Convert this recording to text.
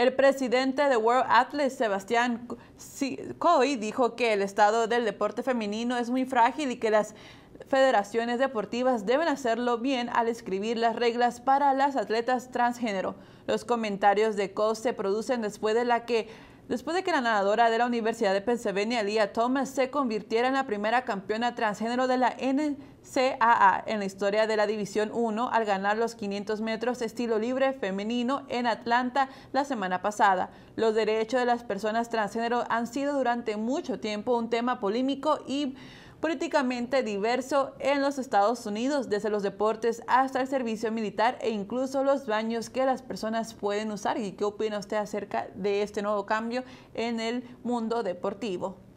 El presidente de World Athletics, Sebastián Coy, dijo que el estado del deporte femenino es muy frágil y que las federaciones deportivas deben hacerlo bien al escribir las reglas para las atletas transgénero. Los comentarios de Coy se producen después de la que después de que la nadadora de la Universidad de Pennsylvania, Leah Thomas, se convirtiera en la primera campeona transgénero de la NCAA en la historia de la División 1 al ganar los 500 metros estilo libre femenino en Atlanta la semana pasada. Los derechos de las personas transgénero han sido durante mucho tiempo un tema polémico y políticamente diverso en los Estados Unidos, desde los deportes hasta el servicio militar e incluso los baños que las personas pueden usar. ¿Y qué opina usted acerca de este nuevo cambio en el mundo deportivo?